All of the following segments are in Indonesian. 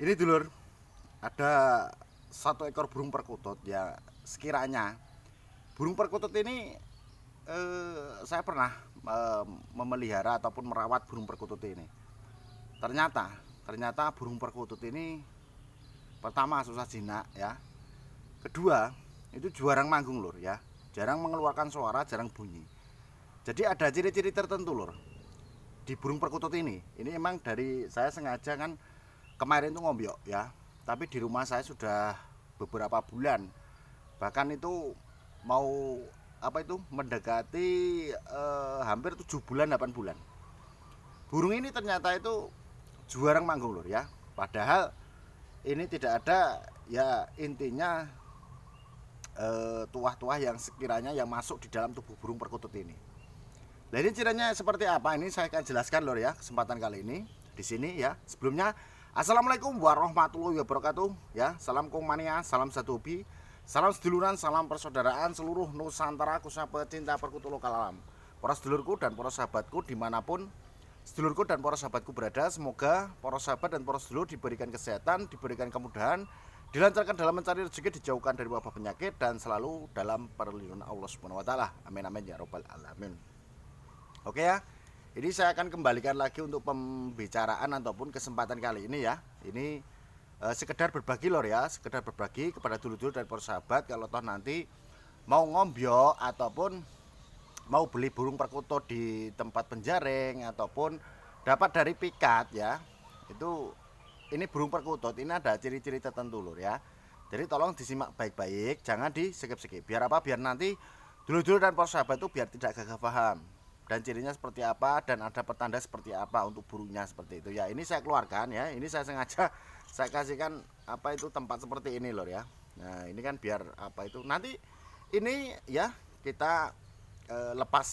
ini dulur ada satu ekor burung perkutut ya sekiranya burung perkutut ini eh, saya pernah eh, memelihara ataupun merawat burung perkutut ini ternyata ternyata burung perkutut ini pertama susah jinak ya kedua itu jarang manggung lur ya jarang mengeluarkan suara jarang bunyi jadi ada ciri-ciri tertentu lur di burung perkutut ini ini emang dari saya sengaja kan kemarin itu ngombyok ya tapi di rumah saya sudah beberapa bulan bahkan itu mau apa itu mendekati eh, hampir 7 bulan 8 bulan burung ini ternyata itu juara manggung lur ya padahal ini tidak ada ya intinya eh, tuah-tuah eh, yang sekiranya yang masuk di dalam tubuh burung perkutut ini nah ini ceritanya seperti apa ini saya akan jelaskan lor ya kesempatan kali ini di sini ya sebelumnya Assalamualaikum warahmatullahi wabarakatuh ya salam kongmania, salam satu hobi salam seduluran salam persaudaraan seluruh Nusantara khususnya pecinta perkutu lokal alam para sedulurku dan para sahabatku dimanapun sedulurku dan para sahabatku berada semoga para sahabat dan para sedulur diberikan kesehatan diberikan kemudahan dilancarkan dalam mencari rezeki dijauhkan dari wabah penyakit dan selalu dalam perlindungan Allah Subhanahu wa taala amin amin ya robbal alamin oke ya ini saya akan kembalikan lagi untuk pembicaraan ataupun kesempatan kali ini ya. Ini e, sekedar berbagi lor ya, sekedar berbagi kepada dulu-dulu dan para sahabat kalau toh nanti mau ngombyo ataupun mau beli burung perkutut di tempat penjaring ataupun dapat dari pikat ya itu ini burung perkutut ini ada ciri-ciri tertentu lor ya jadi tolong disimak baik-baik jangan di skip-skip biar apa biar nanti dulu-dulu dan para sahabat itu biar tidak gagal paham dan cirinya seperti apa dan ada petanda seperti apa untuk burungnya seperti itu ya ini saya keluarkan ya ini saya sengaja saya kasihkan apa itu tempat seperti ini lor ya nah ini kan biar apa itu nanti ini ya kita e, lepas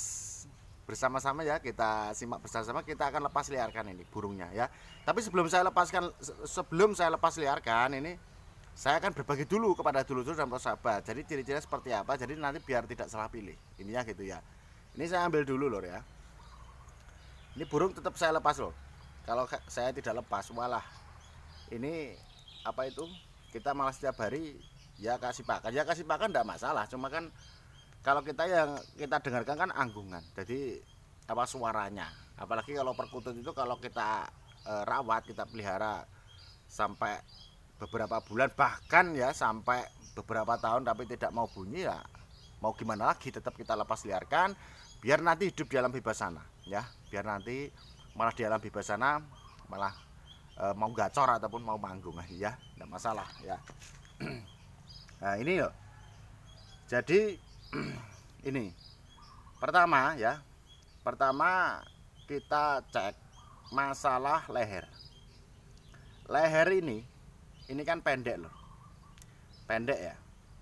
bersama-sama ya kita simak bersama-sama kita akan lepas liarkan ini burungnya ya tapi sebelum saya lepaskan sebelum saya lepas liarkan ini saya akan berbagi dulu kepada dulu dulur dan sahabat jadi ciri-cirinya seperti apa jadi nanti biar tidak salah pilih ini ya gitu ya ini saya ambil dulu lor ya ini burung tetap saya lepas loh kalau saya tidak lepas walah ini apa itu kita malah setiap hari ya kasih pakan ya kasih pakan tidak masalah cuma kan kalau kita yang kita dengarkan kan anggungan jadi apa suaranya apalagi kalau perkutut itu kalau kita e, rawat kita pelihara sampai beberapa bulan bahkan ya sampai beberapa tahun tapi tidak mau bunyi ya mau gimana lagi tetap kita lepas liarkan biar nanti hidup di alam bebas sana ya biar nanti malah di alam bebas sana malah e, mau gacor ataupun mau manggung eh, ya tidak masalah ya nah ini yuk jadi ini pertama ya pertama kita cek masalah leher leher ini ini kan pendek loh pendek ya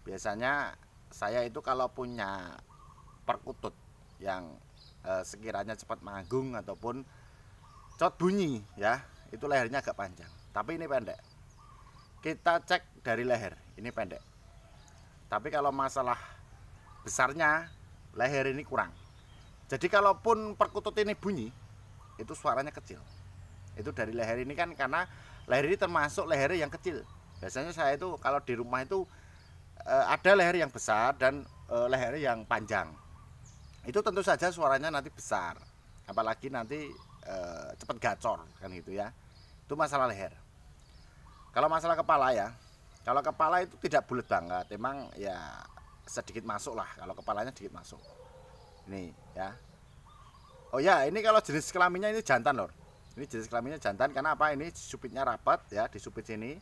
biasanya saya itu kalau punya perkutut yang eh, sekiranya cepat manggung ataupun cot bunyi ya itu lehernya agak panjang tapi ini pendek kita cek dari leher ini pendek tapi kalau masalah besarnya leher ini kurang jadi kalaupun perkutut ini bunyi itu suaranya kecil itu dari leher ini kan karena leher ini termasuk leher yang kecil biasanya saya itu kalau di rumah itu eh, ada leher yang besar dan eh, leher yang panjang itu tentu saja suaranya nanti besar apalagi nanti e, cepat gacor kan gitu ya itu masalah leher kalau masalah kepala ya kalau kepala itu tidak bulat banget emang ya sedikit masuk lah kalau kepalanya sedikit masuk ini ya oh ya ini kalau jenis kelaminnya ini jantan lor ini jenis kelaminnya jantan karena apa ini supitnya rapat ya di supit sini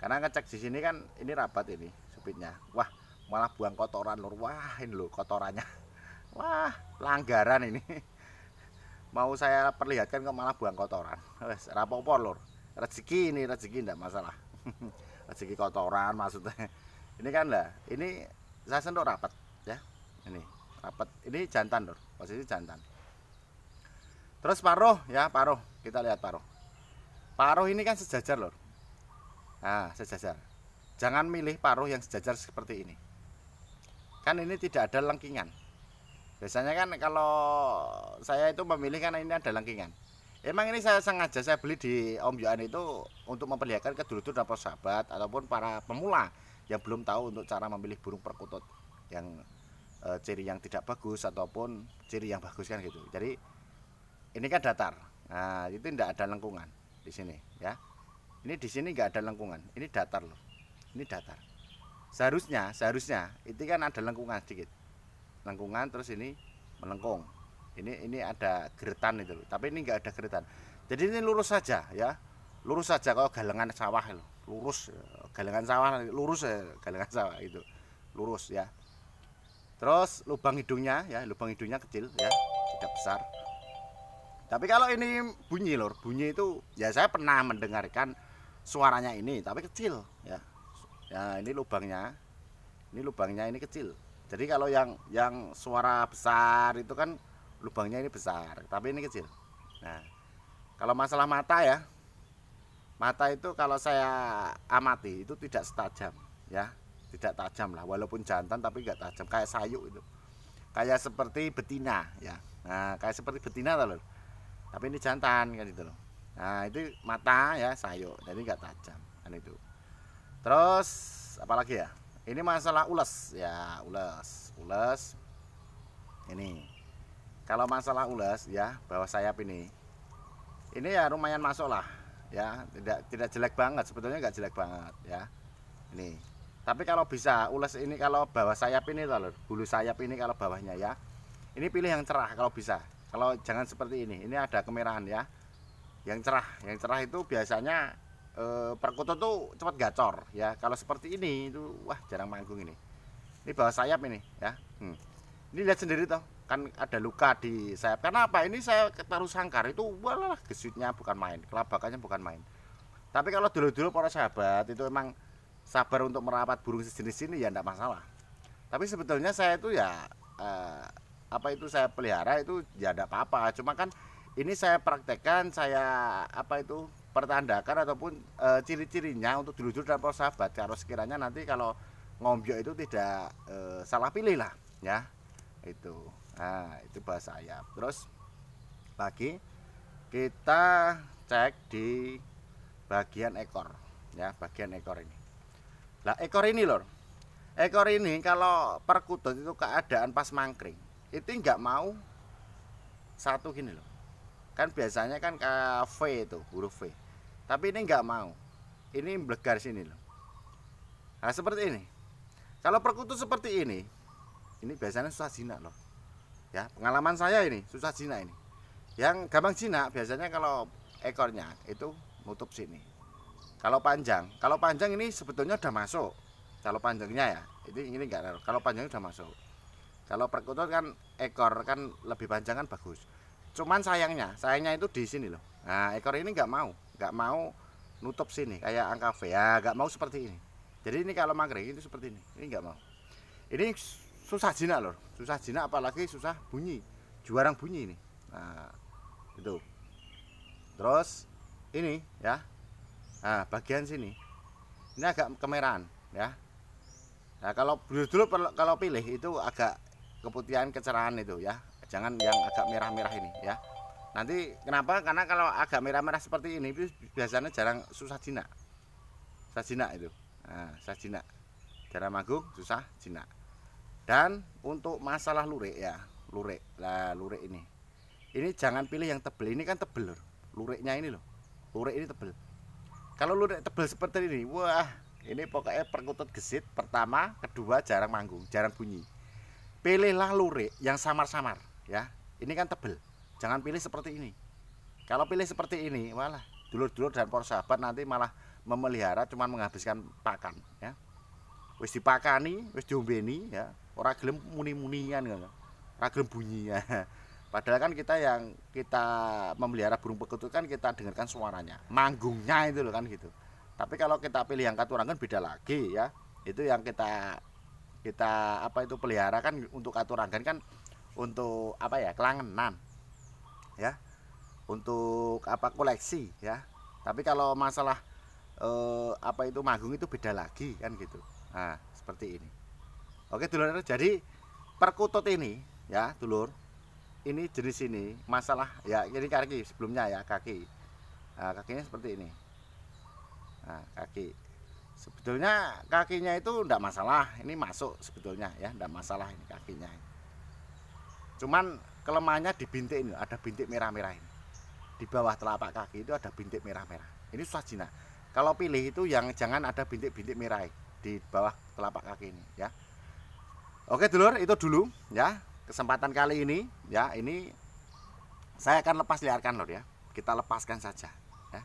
karena ngecek di sini kan ini rapat ini supitnya wah malah buang kotoran lor wah ini loh kotorannya Wah, langgaran ini. Mau saya perlihatkan kok malah buang kotoran. Wes, rapopo lur. Rezeki ini rezeki ndak masalah. rezeki kotoran maksudnya. Ini kan lah, ini saya sendok rapat ya. Ini rapat. Ini jantan lur, posisi jantan. Terus paruh ya, paruh. Kita lihat paruh. Paruh ini kan sejajar lur. Nah, sejajar. Jangan milih paruh yang sejajar seperti ini. Kan ini tidak ada lengkingan Biasanya kan kalau saya itu memilih karena ini ada lengkingan. Emang ini saya sengaja saya beli di Om Yohan itu untuk memperlihatkan ke dulur dan sahabat ataupun para pemula yang belum tahu untuk cara memilih burung perkutut yang e, ciri yang tidak bagus ataupun ciri yang bagus kan gitu. Jadi ini kan datar. Nah, itu tidak ada lengkungan di sini ya. Ini di sini nggak ada lengkungan. Ini datar loh. Ini datar. Seharusnya, seharusnya itu kan ada lengkungan sedikit lengkungan terus ini melengkung ini ini ada geretan itu tapi ini enggak ada geretan jadi ini lurus saja ya lurus saja kalau galengan sawah lurus ya. galengan sawah lurus ya. galengan sawah itu lurus ya terus lubang hidungnya ya lubang hidungnya kecil ya tidak besar tapi kalau ini bunyi lor bunyi itu ya saya pernah mendengarkan suaranya ini tapi kecil ya ya ini lubangnya ini lubangnya ini kecil jadi kalau yang yang suara besar itu kan lubangnya ini besar, tapi ini kecil. Nah, kalau masalah mata ya, mata itu kalau saya amati itu tidak setajam, ya, tidak tajam lah. Walaupun jantan tapi nggak tajam, kayak sayu itu, kayak seperti betina, ya. Nah, kayak seperti betina loh. Tapi ini jantan kan itu loh. Nah, itu mata ya sayu, jadi nggak tajam kan itu. Terus apalagi ya? ini masalah ulas, ya ulas, ulas. ini kalau masalah ulas, ya bawah sayap ini ini ya lumayan masuk lah ya tidak tidak jelek banget sebetulnya nggak jelek banget ya ini tapi kalau bisa ulas ini kalau bawah sayap ini loh bulu sayap ini kalau bawahnya ya ini pilih yang cerah kalau bisa kalau jangan seperti ini ini ada kemerahan ya yang cerah yang cerah itu biasanya Eh, perkutut tuh cepat gacor ya kalau seperti ini itu wah jarang manggung ini ini bawah sayap ini ya hmm. ini lihat sendiri toh kan ada luka di sayap karena apa ini saya taruh sangkar itu walah gesitnya bukan main kelabakannya bukan main tapi kalau dulu-dulu para sahabat itu emang sabar untuk merawat burung sejenis ini ya tidak masalah tapi sebetulnya saya itu ya eh, apa itu saya pelihara itu ya tidak apa-apa cuma kan ini saya praktekkan saya apa itu pertandakan ataupun e, ciri-cirinya untuk jujur dan dan sahabat kalau sekiranya nanti kalau ngombyok itu tidak e, salah pilih lah ya itu nah itu bahasa ayam terus lagi kita cek di bagian ekor ya bagian ekor ini lah ekor ini lor ekor ini kalau perkutut itu keadaan pas mangkring itu nggak mau satu gini loh kan biasanya kan ke V itu huruf V tapi ini nggak mau ini blegar sini loh nah seperti ini kalau perkutut seperti ini ini biasanya susah jinak loh ya pengalaman saya ini susah jinak ini yang gampang jinak biasanya kalau ekornya itu nutup sini kalau panjang kalau panjang ini sebetulnya udah masuk kalau panjangnya ya ini ini enggak kalau panjang udah masuk kalau perkutut kan ekor kan lebih panjang kan bagus cuman sayangnya sayangnya itu di sini loh nah ekor ini enggak mau nggak mau nutup sini kayak angka V ya nggak mau seperti ini jadi ini kalau mangkring itu seperti ini ini nggak mau ini susah jinak loh susah jinak apalagi susah bunyi juarang bunyi ini nah itu terus ini ya nah bagian sini ini agak kemerahan ya nah kalau dulu dulu kalau pilih itu agak keputihan kecerahan itu ya jangan yang agak merah-merah ini ya Nanti kenapa? Karena kalau agak merah-merah seperti ini biasanya jarang susah jinak. Susah jinak itu. Nah, susah jinak. Jarang manggung, susah jinak. Dan untuk masalah lurik ya, lurik. Lah, lurik ini. Ini jangan pilih yang tebel. Ini kan tebel. Lho. Luriknya ini loh. Lurik ini tebel. Kalau lurik tebel seperti ini, wah, ini pokoknya perkutut gesit pertama, kedua jarang manggung, jarang bunyi. Pilihlah lurik yang samar-samar ya. Ini kan tebel. Jangan pilih seperti ini. Kalau pilih seperti ini, malah dulur-dulur dan para sahabat nanti malah memelihara cuman menghabiskan pakan ya. Wis dipakani, wis diombeni ya, ora gelem muni-munian ngono. Ya. Ora gelem bunyi ya. Padahal kan kita yang kita memelihara burung perkutut kan kita dengarkan suaranya, manggungnya itu loh kan gitu. Tapi kalau kita pilih yang katurangan beda lagi ya. Itu yang kita kita apa itu pelihara kan untuk katurangan kan untuk apa ya kelangenan ya untuk apa koleksi ya tapi kalau masalah eh, apa itu magung itu beda lagi kan gitu nah seperti ini oke dulur jadi perkutut ini ya dulur ini jenis ini masalah ya ini kaki sebelumnya ya kaki nah, kakinya seperti ini nah, kaki sebetulnya kakinya itu tidak masalah ini masuk sebetulnya ya tidak masalah ini kakinya cuman kelemahannya di bintik ini ada bintik merah-merah ini di bawah telapak kaki itu ada bintik merah-merah ini susah jinak kalau pilih itu yang jangan ada bintik-bintik merah di bawah telapak kaki ini ya oke dulur itu dulu ya kesempatan kali ini ya ini saya akan lepas liarkan loh ya kita lepaskan saja ya.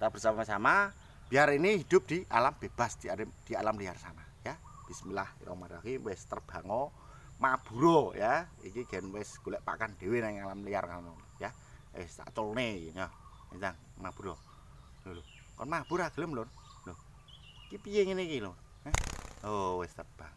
kita bersama-sama biar ini hidup di alam bebas di alam, liar sana ya Bismillahirrahmanirrahim wes terbango maburo ya iki gen wis golek pakan dhewe nang alam liar ngono ya wis tak tulne ya Jang maburo lho kon mabur ra gelem lur lho iki piye ngene iki lho oh wis terbang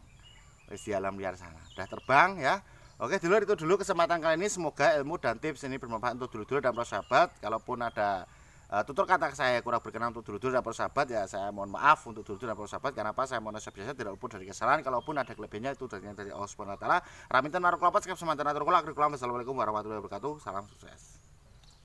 wis di alam liar sana udah terbang ya Oke dulu itu dulu kesempatan kali ini semoga ilmu dan tips ini bermanfaat untuk dulu-dulu dan para sahabat kalaupun ada Eh, tutur kata saya kurang berkenan untuk dulu-dulu dan sahabat ya saya mohon maaf untuk dulu dulur dan sahabat karena apa saya mohon biasa tidak luput dari kesalahan kalaupun ada kelebihannya itu dari dari Allah Subhanahu wa taala. Raminten maruk lapat semantan atur kula. Assalamualaikum warahmatullahi wabarakatuh. Salam sukses.